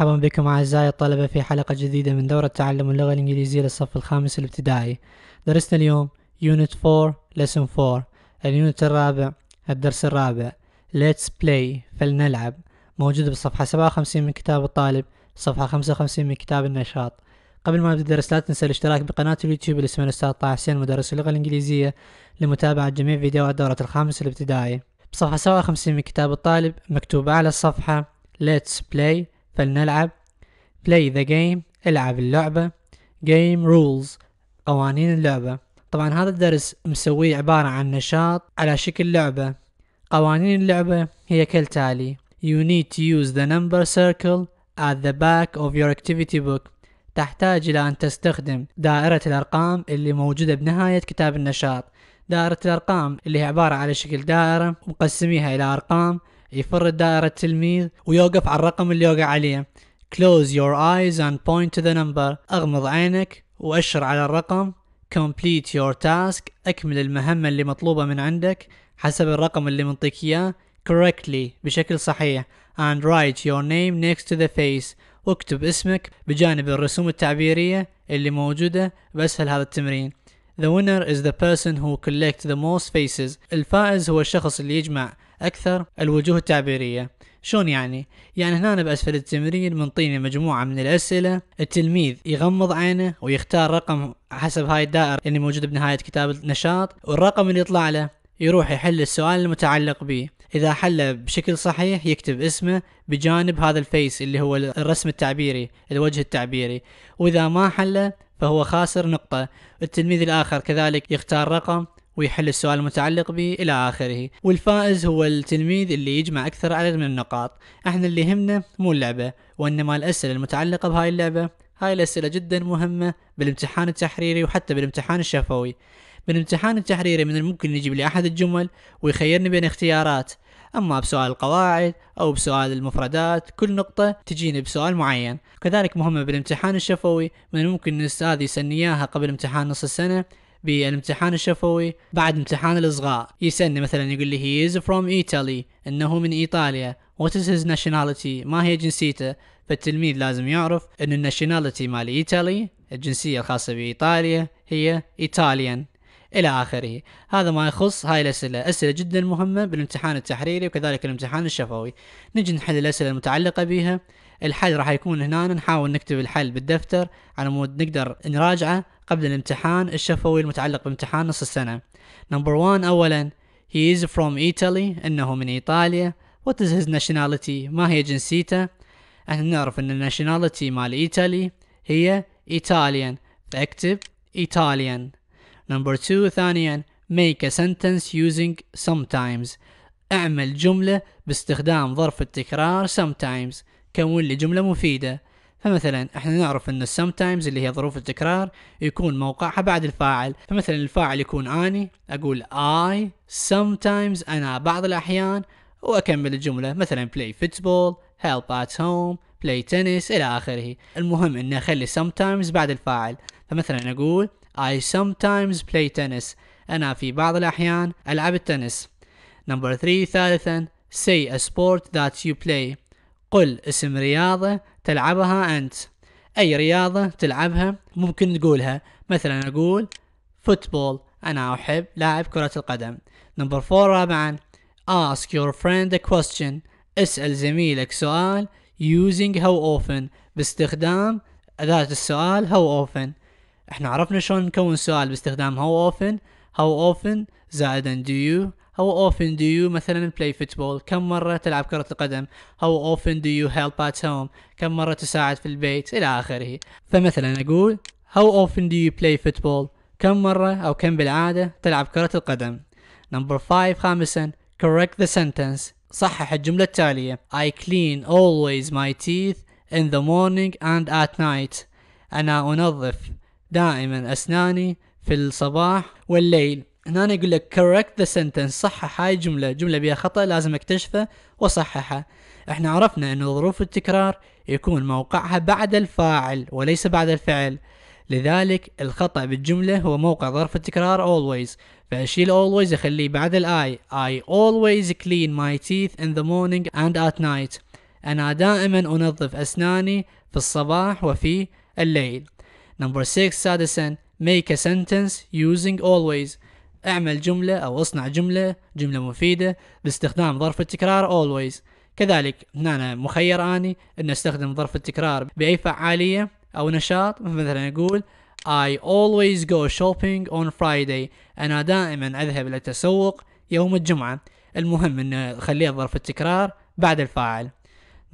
مرحبا بكم أعزائي الطلبة في حلقة جديدة من دورة تعلم اللغة الإنجليزية للصف الخامس الابتدائي درسنا اليوم Unit 4 Lesson 4 اليونت الرابع الدرس الرابع Let's Play فلنلعب موجود بصفحة 57 من كتاب الطالب صفحة 55 من كتاب النشاط قبل ما نبدأ الدرس لا تنسى الاشتراك بقناة اليوتيوب اللي اسمها الأستاذ طه حسين مدرس اللغة الإنجليزية لمتابعة جميع فيديوهات دورة الخامس الابتدائي بصفحة 57 من كتاب الطالب مكتوب على الصفحة Let's Play فلنلعب play the game العب اللعبة game rules قوانين اللعبة طبعا هذا الدرس مسويه عبارة عن نشاط على شكل لعبة قوانين اللعبة هي كالتالي You need to use the number circle at the back of your activity book تحتاج إلى أن تستخدم دائرة الأرقام اللي موجودة بنهاية كتاب النشاط دائرة الأرقام اللي هي عبارة على شكل دائرة مقسميها إلى أرقام يفر الدائرة التلميذ ويوقف على الرقم اللي يوقع عليه close your eyes and point to the number اغمض عينك وأشر على الرقم complete your task اكمل المهمة اللي مطلوبة من عندك حسب الرقم اللي منطيك إياه correctly بشكل صحيح and write your name next to the face واكتب اسمك بجانب الرسوم التعبيرية اللي موجودة بأسهل هذا التمرين The winner is the person who collects the most faces الفائز هو الشخص اللي يجمع أكثر الوجوه التعبيرية شلون يعني؟ يعني هنا بأسفل التمرين منطينا مجموعة من الأسئلة التلميذ يغمض عينه ويختار رقم حسب هاي الدائرة اللي موجودة بنهاية كتاب النشاط والرقم اللي يطلع له يروح يحل السؤال المتعلق به إذا حله بشكل صحيح يكتب اسمه بجانب هذا الفيس اللي هو الرسم التعبيري الوجه التعبيري وإذا ما حله فهو خاسر نقطة التلميذ الآخر كذلك يختار رقم ويحل السؤال المتعلق به إلى آخره والفائز هو التلميذ اللي يجمع أكثر عدد من النقاط احنا اللي يهمنا مو اللعبة وإنما الأسئلة المتعلقة بهاي اللعبة هاي الأسئلة جدا مهمة بالامتحان التحريري وحتى بالامتحان الشفوي بالامتحان التحريري من الممكن يجيب لي أحد الجمل ويخيرني بين اختيارات أما بسؤال القواعد أو بسؤال المفردات كل نقطة تجيني بسؤال معين كذلك مهمة بالامتحان الشفوي من الممكن الأستاذ يسنياها إياها قبل امتحان نص السنة بالامتحان الشفوي بعد امتحان الإصغاء يسألني مثلا يقول لي he is from Italy إنه من إيطاليا what is his nationality ما هي جنسيته فالتلميذ لازم يعرف أن الناشوناليتي مال إيطالي الجنسية الخاصة بإيطاليا هي إيطاليان إلى آخره هذا ما يخص هاي الأسئلة أسئلة جدا مهمة بالامتحان التحريري وكذلك الامتحان الشفوي نجي نحل الأسئلة المتعلقة بها الحل راح يكون هنا نحاول نكتب الحل بالدفتر على مود نقدر نراجعه قبل الامتحان الشفوي المتعلق بامتحان نص السنة نمبر 1 أولا He is from Italy إنه من إيطاليا What is his nationality ما هي جنسيته احنا نعرف ان الناشوناليتي مال ايطالي هي Italian فاكتب Italian نمبر 2 ثانيا make a sentence using sometimes اعمل جملة باستخدام ظرف التكرار sometimes كون لي جملة مفيدة فمثلا احنا نعرف انه sometimes اللي هي ظروف التكرار يكون موقعها بعد الفاعل فمثلا الفاعل يكون اني اقول I sometimes انا بعض الاحيان واكمل الجملة مثلا play football help at home play tennis الى اخره المهم اني اخلي sometimes بعد الفاعل فمثلا اقول I sometimes play tennis أنا في بعض الأحيان ألعب التنس. نمبر 3 ثالثا say a sport that you play قل اسم رياضة تلعبها أنت أي رياضة تلعبها ممكن تقولها مثلا أقول فوتبول أنا أحب لاعب كرة القدم نمبر فور رابعا ask your friend a question اسأل زميلك سؤال using how often باستخدام أداة السؤال how often احنا عرفنا شلون نكون سؤال باستخدام how often how often زائدا do you How often do you مثلا play football كم مرة تلعب كرة القدم How often do you help at home كم مرة تساعد في البيت إلى آخره فمثلا أقول How often do you play football كم مرة أو كم بالعادة تلعب كرة القدم Number 5 خامسا Correct the sentence صحح الجملة التالية I clean always my teeth in the morning and at night أنا أنظف دائما أسناني في الصباح والليل هنا يقول لك correct the sentence صحح هاي الجملة جملة بها خطأ لازم اكتشفه وصححه احنا عرفنا ان ظروف التكرار يكون موقعها بعد الفاعل وليس بعد الفعل لذلك الخطأ بالجملة هو موقع ظرف التكرار always فأشيل always أخليه بعد الآي I always clean my teeth in the morning and at night أنا دائما أنظف أسناني في الصباح وفي الليل Number 6 Sadison make a sentence using always اعمل جملة أو اصنع جملة جملة مفيدة باستخدام ظرف التكرار always كذلك هنا أنا مخير أني أن أستخدم ظرف التكرار بأي فعالية أو نشاط مثلا أقول I always go shopping on Friday أنا دائما أذهب للتسوق يوم الجمعة المهم أن خليه ظرف التكرار بعد الفاعل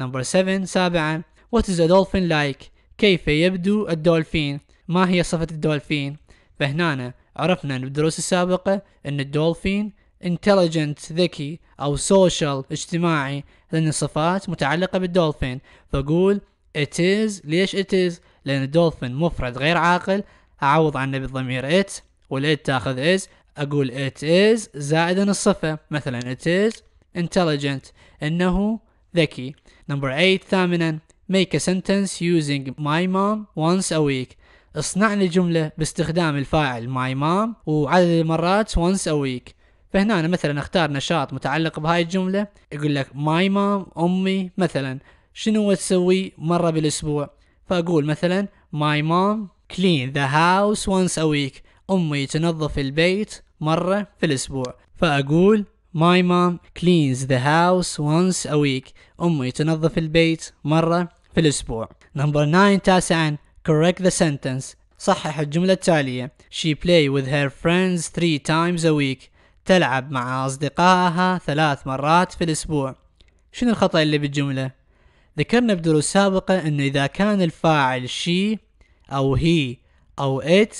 نمبر 7 سابعا What is a dolphin like؟ كيف يبدو الدولفين؟ ما هي صفة الدولفين؟ فهنا عرفنا بالدروس السابقة أن الدولفين انتليجنت ذكي أو سوشيال اجتماعي لأن الصفات متعلقة بالدولفين فقول it is ليش it is لأن الدولفين مفرد غير عاقل أعوض عنه بالضمير it والit تاخذ is أقول it is زائدا الصفة مثلا it is intelligent إنه ذكي number 8 ثامنا make a sentence using my mom once a week اصنع لي جملة باستخدام الفاعل ماي مام وعدد المرات once a week فهنا أنا مثلا اختار نشاط متعلق بهاي الجملة يقول لك ماي مام أمي مثلا شنو تسوي مرة بالأسبوع فأقول مثلا ماي مام clean the house once a week أمي تنظف البيت مرة في الأسبوع فأقول My mom cleans the house once a week. أمي تنظف البيت مرة في الأسبوع. نمبر 9 تاسعا Correct the sentence. صحح الجملة التالية She play with her friends three times a week تلعب مع أصدقائها ثلاث مرات في الأسبوع شنو الخطأ اللي بالجملة؟ ذكرنا بدروس سابقة أنه إذا كان الفاعل she أو he أو it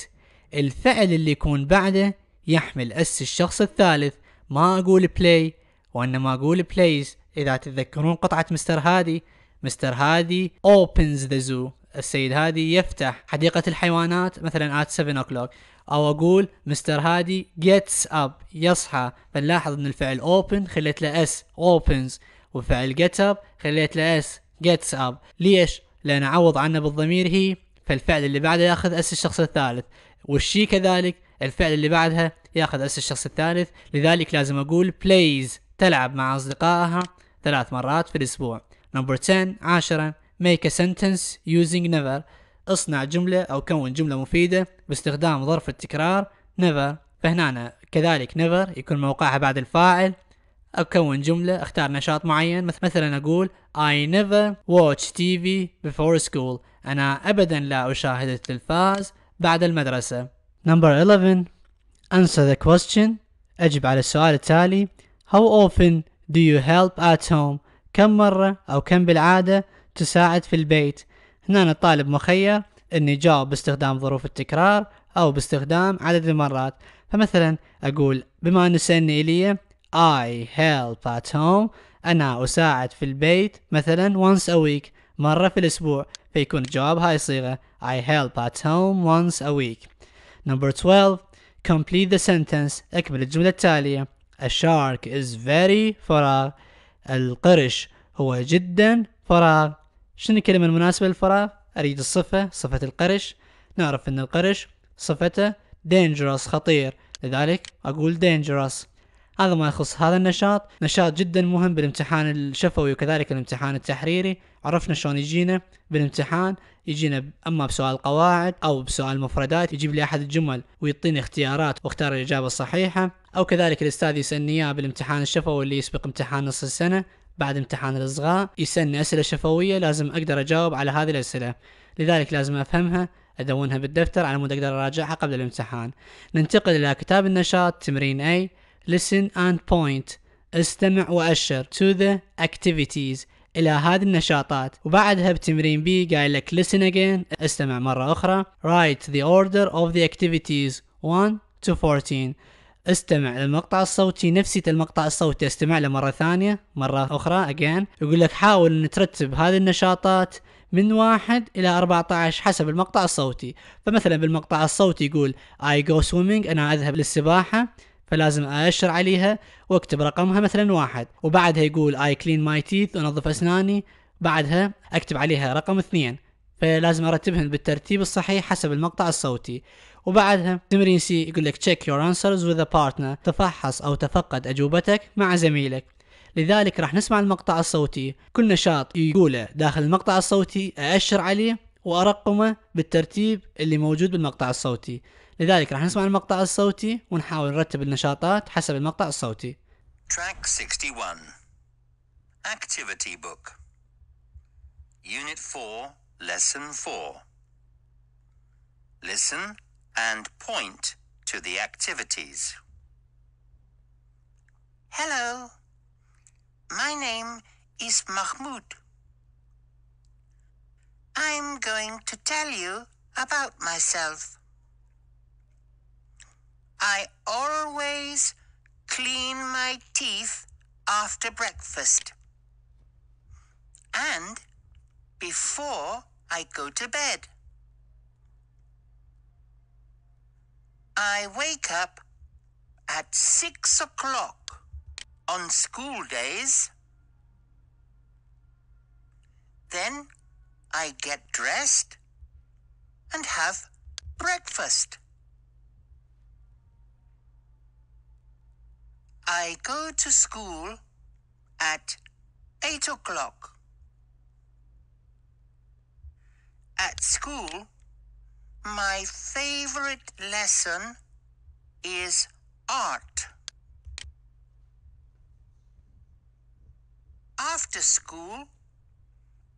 الفعل اللي يكون بعده يحمل أس الشخص الثالث ما أقول play وإنما أقول plays إذا تتذكرون قطعة مستر هادي مستر هادي opens the zoo السيد هادي يفتح حديقة الحيوانات مثلا آت 7 o'clock أو أقول مستر هادي gets up يصحى فنلاحظ أن الفعل open خليت له s opens وفعل get up خليت له s gets up ليش؟ لأن أعوض عنه بالضمير هي فالفعل اللي بعده ياخذ اس الشخص الثالث والشي كذلك الفعل اللي بعدها ياخذ اس الشخص الثالث لذلك لازم اقول بلايز تلعب مع اصدقائها ثلاث مرات في الاسبوع نمبر 10 عاشرا make a sentence using never اصنع جملة أو كون جملة مفيدة باستخدام ظرف التكرار never فهنا كذلك never يكون موقعها بعد الفاعل أكون جملة أختار نشاط معين مثلا أقول I never watch TV before school أنا أبدا لا أشاهد التلفاز بعد المدرسة Number 11 Answer the question أجب على السؤال التالي How often do you help at home؟ كم مرة أو كم بالعادة تساعد في البيت هنا الطالب مخير اني جاوب باستخدام ظروف التكرار أو باستخدام عدد المرات فمثلا أقول بما أن سألني إيليا I help at home أنا أساعد في البيت مثلا once a week مرة في الأسبوع فيكون الجواب هاي الصيغة I help at home once a week Number 12 Complete the sentence اكمل الجملة التالية A shark is very فراغ القرش هو جدا فراغ شنو الكلمة المناسبة للفراغ أريد الصفة صفة القرش نعرف أن القرش صفته dangerous خطير لذلك أقول dangerous هذا ما يخص هذا النشاط نشاط جدا مهم بالامتحان الشفوي وكذلك الامتحان التحريري عرفنا شلون يجينا بالامتحان يجينا اما بسؤال قواعد او بسؤال مفردات يجيب لي احد الجمل ويعطيني اختيارات واختار الاجابه الصحيحه او كذلك الاستاذ يسالني اياه بالامتحان الشفوي اللي يسبق امتحان نص السنه بعد امتحان الإصغاء يسألني أسئلة شفوية لازم أقدر أجاوب على هذه الأسئلة لذلك لازم أفهمها أدونها بالدفتر على مود أقدر أراجعها قبل الامتحان ننتقل إلى كتاب النشاط تمرين A Listen and Point استمع وأشر to the activities إلى هذه النشاطات وبعدها بتمرين بي قايل لك listen again استمع مرة أخرى write the order of the activities 1 to 14 استمع للمقطع الصوتي نفسي المقطع الصوتي استمع له مرة ثانية مرة أخرى أجين يقول لك حاول أن ترتب هذه النشاطات من واحد إلى 14 حسب المقطع الصوتي فمثلا بالمقطع الصوتي يقول I go swimming أنا أذهب للسباحة فلازم أشر عليها واكتب رقمها مثلا واحد وبعدها يقول I clean my teeth أنظف أسناني بعدها أكتب عليها رقم اثنين فلازم أرتبهن بالترتيب الصحيح حسب المقطع الصوتي وبعدها تمرين سي يقول لك check your answers with a partner تفحص أو تفقد أجوبتك مع زميلك لذلك راح نسمع المقطع الصوتي كل نشاط يقوله داخل المقطع الصوتي أأشر عليه وأرقمه بالترتيب اللي موجود بالمقطع الصوتي لذلك راح نسمع المقطع الصوتي ونحاول نرتب النشاطات حسب المقطع الصوتي Track 61 Activity Book Unit 4 Lesson 4 Listen and point to the activities. Hello, my name is Mahmoud. I'm going to tell you about myself. I always clean my teeth after breakfast and before I go to bed. I wake up at six o'clock on school days. Then I get dressed and have breakfast. I go to school at eight o'clock. At school, my favorite lesson is art. After school,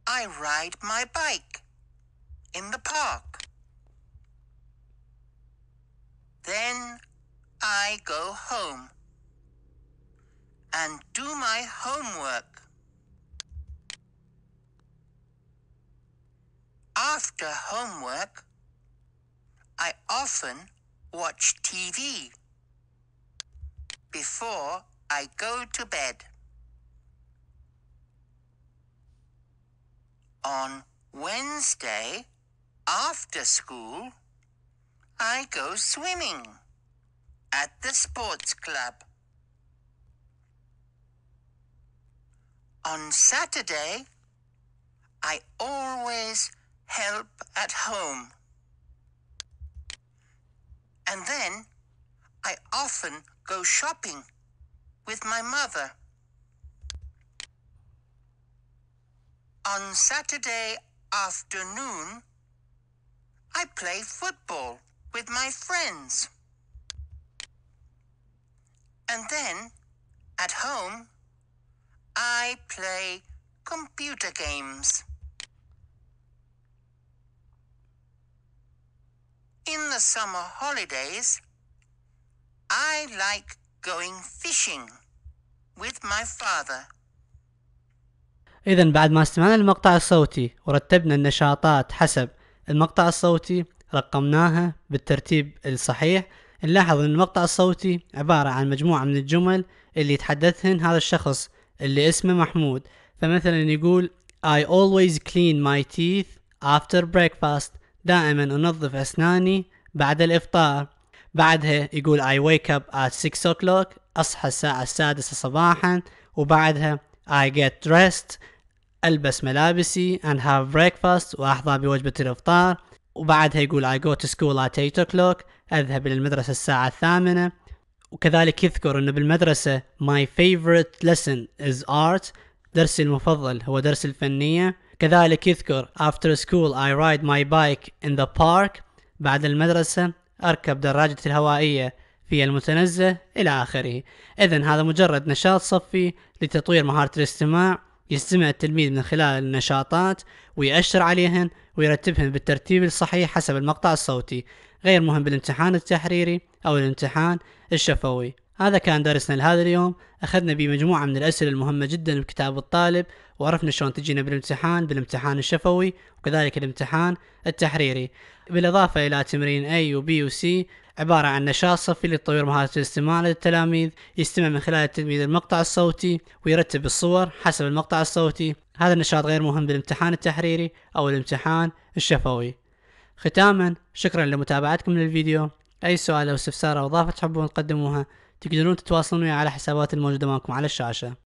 I ride my bike in the park. Then I go home and do my homework. After homework, I often watch TV before I go to bed. On Wednesday, after school, I go swimming at the sports club. On Saturday, I always help at home. often go shopping with my mother. On Saturday afternoon, I play football with my friends. And then, at home, I play computer games. In the summer holidays, I like going fishing with my father. إذا بعد ما استمعنا المقطع الصوتي ورتبنا النشاطات حسب المقطع الصوتي رقمناها بالترتيب الصحيح نلاحظ أن المقطع الصوتي عبارة عن مجموعة من الجمل اللي يتحدثهن هذا الشخص اللي اسمه محمود فمثلا يقول I always clean my teeth after breakfast دائما أنظف أسناني بعد الإفطار بعدها يقول I wake up at 6 o'clock أصحى الساعة السادسة صباحا وبعدها I get dressed ألبس ملابسي and have breakfast وأحظى بوجبة الإفطار وبعدها يقول I go to school at 8 o'clock أذهب إلى المدرسة الساعة الثامنة وكذلك يذكر أنه بالمدرسة my favorite lesson is art درسي المفضل هو درس الفنية كذلك يذكر after school I ride my bike in the park بعد المدرسة أركب دراجتي الهوائية في المتنزه إلى آخره إذا هذا مجرد نشاط صفي لتطوير مهارة الاستماع يستمع التلميذ من خلال النشاطات ويأشر عليهن ويرتبهن بالترتيب الصحيح حسب المقطع الصوتي غير مهم بالامتحان التحريري أو الامتحان الشفوي هذا كان درسنا لهذا اليوم أخذنا بمجموعة من الأسئلة المهمة جدا بكتاب الطالب وعرفنا شلون تجينا بالامتحان بالامتحان الشفوي وكذلك الامتحان التحريري بالإضافة إلى تمرين A و B و C عبارة عن نشاط صفي لتطوير مهارة الاستماع للتلاميذ يستمع من خلال التلميذ المقطع الصوتي ويرتب الصور حسب المقطع الصوتي هذا النشاط غير مهم بالامتحان التحريري أو الامتحان الشفوي ختاما شكرا لمتابعتكم للفيديو أي سؤال أو استفسار أو إضافة تحبون تقدموها تقدرون تتواصلون وياي على حساباتي الموجودة معكم على الشاشة